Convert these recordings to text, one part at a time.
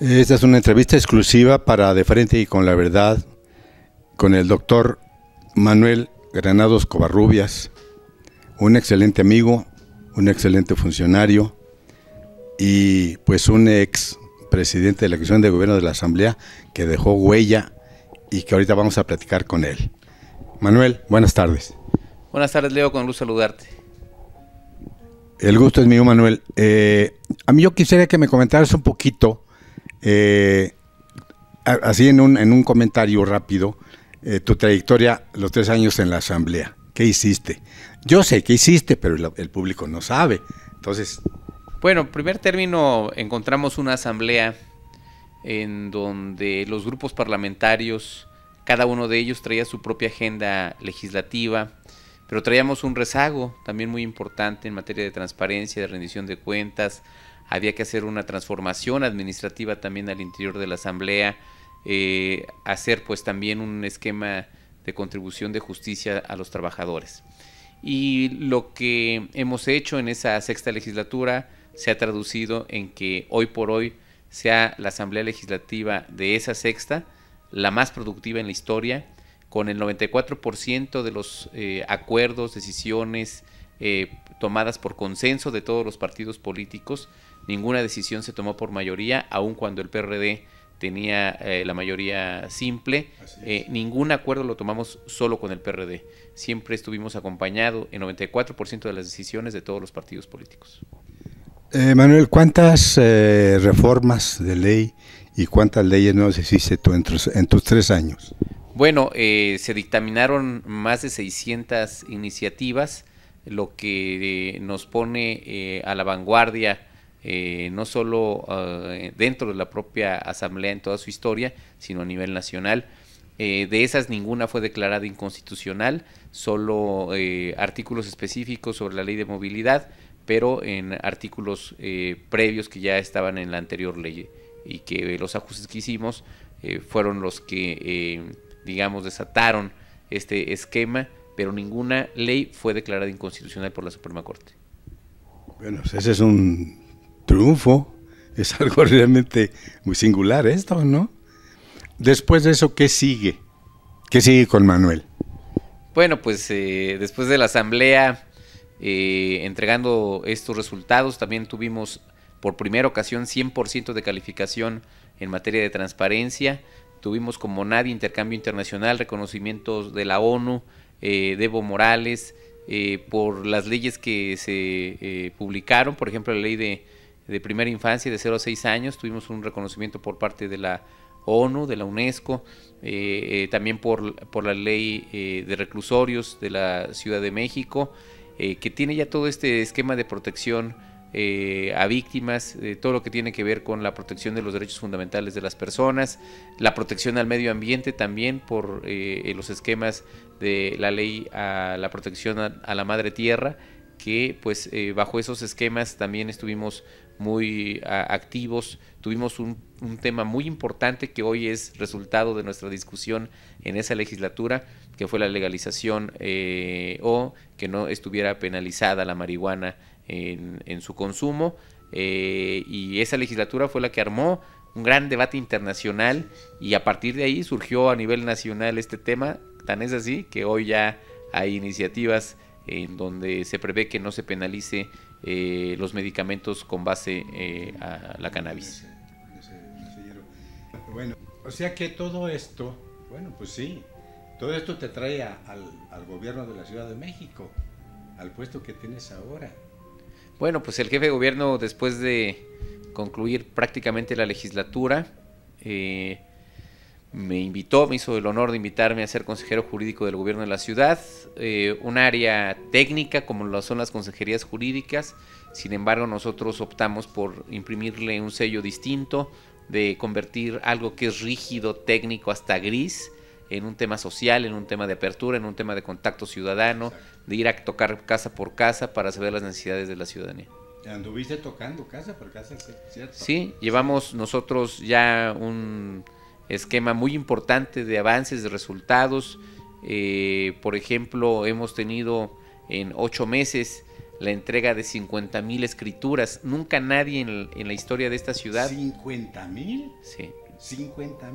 Esta es una entrevista exclusiva para De Frente y con la Verdad con el doctor Manuel Granados Covarrubias, un excelente amigo, un excelente funcionario y pues un ex presidente de la Comisión de Gobierno de la Asamblea que dejó huella y que ahorita vamos a platicar con él. Manuel, buenas tardes. Buenas tardes, Leo, con gusto saludarte. El gusto es mío, Manuel. Eh, a mí yo quisiera que me comentaras un poquito, eh, así en un, comentario rápido, eh, tu trayectoria, los tres años en la Asamblea. ¿Qué hiciste? Yo sé qué hiciste, pero el, el público no sabe. Entonces... Bueno, primer término, encontramos una asamblea en donde los grupos parlamentarios, cada uno de ellos traía su propia agenda legislativa, pero traíamos un rezago también muy importante en materia de transparencia, de rendición de cuentas. Había que hacer una transformación administrativa también al interior de la Asamblea, eh, hacer pues también un esquema de contribución de justicia a los trabajadores. Y lo que hemos hecho en esa sexta legislatura se ha traducido en que hoy por hoy sea la Asamblea Legislativa de esa sexta la más productiva en la historia con el 94% de los eh, acuerdos, decisiones eh, tomadas por consenso de todos los partidos políticos. Ninguna decisión se tomó por mayoría, aun cuando el PRD tenía eh, la mayoría simple. ningún acuerdo lo tomamos solo con el PRD. Siempre estuvimos acompañados en 94% de las decisiones de todos los partidos políticos. Manuel, ¿cuántas reformas de ley y cuántas leyes nuevas hiciste tú en tus tres años? Bueno, eh, se dictaminaron más de 600 iniciativas, lo que eh, nos pone eh, a la vanguardia, no solo dentro de la propia Asamblea en toda su historia, sino a nivel nacional. de esas ninguna fue declarada inconstitucional, solo artículos específicos sobre la ley de movilidad, pero en artículos previos que ya estaban en la anterior ley y que los ajustes que hicimos fueron los que digamos, desataron este esquema, pero ninguna ley fue declarada inconstitucional por la Suprema Corte. Bueno, pues, ese es un triunfo, es algo realmente muy singular esto, ¿no? Después de eso, ¿qué sigue? ¿Qué sigue con Manuel? Bueno, pues eh, después de la asamblea eh, entregando estos resultados, también tuvimos por primera ocasión 100% de calificación en materia de transparencia, tuvimos como nadie intercambio internacional, reconocimientos de la ONU, eh, de Evo Morales, eh, por las leyes que se eh, publicaron, por ejemplo la ley de, primera infancia de 0 a 6 años, tuvimos un reconocimiento por parte de la ONU, de la UNESCO, eh, también por, por, la ley de reclusorios de la Ciudad de México, que tiene ya todo este esquema de protección eh, a víctimas, de todo lo que tiene que ver con la protección de los derechos fundamentales de las personas, la protección al medio ambiente también por eh, los esquemas de la ley a la protección a, la madre tierra, que pues eh, bajo esos esquemas también estuvimos muy activos, tuvimos un, tema muy importante que hoy es resultado de nuestra discusión en esa legislatura, que fue la legalización o que no estuviera penalizada la marihuana en, su consumo. Eh, y esa legislatura fue la que armó un gran debate internacional y a partir de ahí surgió a nivel nacional este tema, tan es así que hoy ya hay iniciativas en donde se prevé que no se penalice eh, los medicamentos con base eh, a la cannabis. Bueno, o sea que todo esto, bueno, pues sí, todo esto te trae al gobierno de la Ciudad de México, al puesto que tienes ahora bueno, pues el jefe de gobierno, después de concluir prácticamente la legislatura, eh, me invitó, me hizo el honor de invitarme a ser consejero jurídico del gobierno de la ciudad, eh, un área técnica como lo son las consejerías jurídicas, sin embargo nosotros optamos por imprimirle un sello distinto, de convertir algo que es rígido, técnico, hasta gris, en un tema social, en un tema de apertura, en un tema de contacto ciudadano, de ir a tocar casa por casa para saber las necesidades de la ciudadanía. Anduviste tocando casa por casa, Sí, llevamos nosotros ya un esquema muy importante de avances, de resultados. Eh, por ejemplo, hemos tenido en ocho meses la entrega de 50 mil escrituras. Nunca nadie en, en, la historia de esta ciudad. ¿50 mil? Sí. 50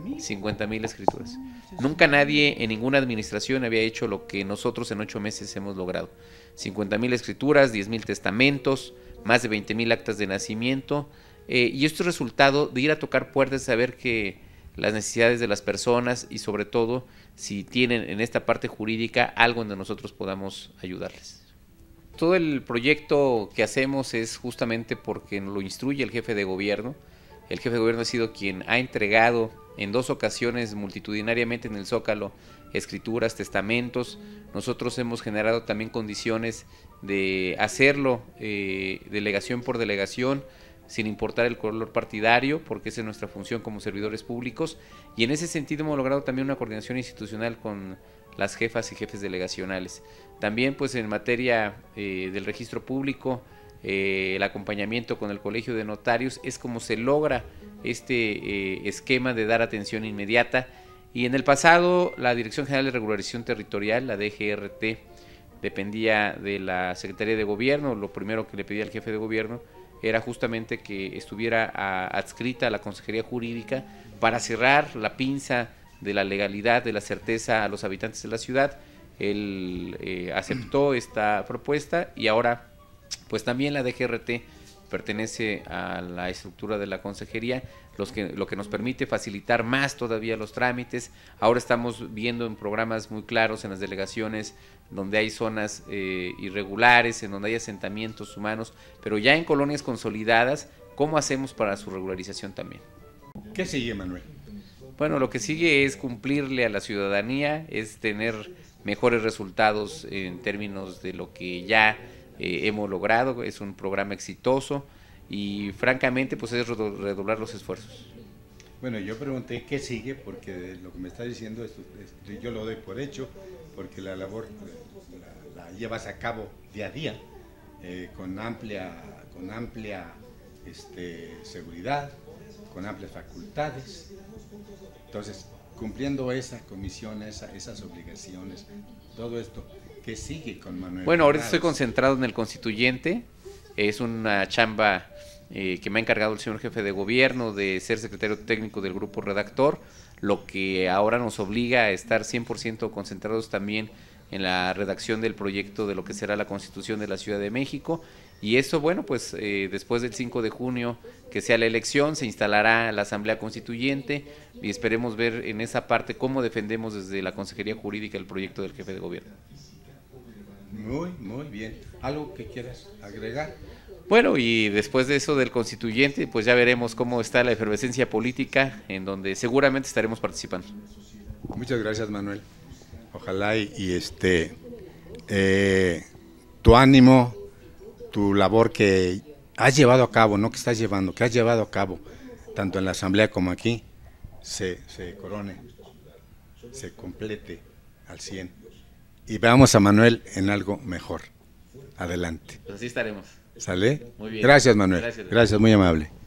mil. escrituras. Ah, Nunca nadie en ninguna administración había hecho lo que nosotros en ocho meses hemos logrado. 50 mil escrituras, 10 mil testamentos, más de 20 mil actas de nacimiento. Eh, y esto resultado de ir a tocar puertas, saber que las necesidades de las personas y sobre todo si tienen en esta parte jurídica algo donde nosotros podamos ayudarles. Todo el proyecto que hacemos es justamente porque lo instruye el jefe de gobierno. El jefe de gobierno ha sido quien ha entregado en dos ocasiones multitudinariamente en el Zócalo escrituras, testamentos. Nosotros hemos generado también condiciones de hacerlo eh, delegación por delegación sin importar el color partidario, porque esa es nuestra función como servidores públicos. Y en ese sentido hemos logrado también una coordinación institucional con las jefas y jefes delegacionales. También pues en materia eh, del registro público, eh, el acompañamiento con el Colegio de Notarios, es como se logra este eh, esquema de dar atención inmediata. Y en el pasado, la Dirección General de Regularización Territorial, la DGRT, dependía de la Secretaría de Gobierno. Lo primero que le pedía al jefe de gobierno era justamente que estuviera adscrita a la Consejería Jurídica para cerrar la pinza de la legalidad, de la certeza a los habitantes de la ciudad. Él eh, aceptó esta propuesta y ahora pues también la DGRT pertenece a la estructura de la consejería, que, lo que nos permite facilitar más todavía los trámites. Ahora estamos viendo en programas muy claros en las delegaciones donde hay zonas eh, irregulares, en donde hay asentamientos humanos, pero ya en colonias consolidadas, ¿cómo hacemos para su regularización también? ¿Qué sigue, Manuel? Bueno, lo que sigue es cumplirle a la ciudadanía, es tener mejores resultados en términos de lo que ya eh, hemos logrado, es un programa exitoso y francamente pues es redoblar los esfuerzos. Bueno, yo pregunté qué sigue porque lo que me está diciendo yo lo doy por hecho porque la labor la, llevas a cabo día a día eh, con amplia, con amplia este, seguridad, con amplias facultades. Entonces, cumpliendo esa comisión, esas obligaciones, todo esto, que sigue con Manuel? Bueno, ahorita estoy concentrado en el constituyente, es una chamba eh, que me ha encargado el señor jefe de gobierno de ser secretario técnico del grupo redactor, lo que ahora nos obliga a estar 100% concentrados también en la redacción del proyecto de lo que será la constitución de la Ciudad de México y eso, bueno, pues eh, después del 5 de junio, que sea la elección, se instalará la Asamblea Constituyente y esperemos ver en esa parte cómo defendemos desde la Consejería Jurídica el proyecto del jefe de gobierno. Muy, muy bien. ¿Algo que quieras agregar? Bueno, y después de eso del constituyente, pues ya veremos cómo está la efervescencia política, en donde seguramente estaremos participando. Muchas gracias, Manuel. Ojalá y, este eh, tu ánimo, tu labor que has llevado a cabo, no que estás llevando, que has llevado a cabo, tanto en la asamblea como aquí, se, corone, se complete al 100. Y veamos a Manuel en algo mejor. Adelante. Pues así estaremos. ¿Sale? Muy bien. Gracias, Manuel. Gracias muy amable.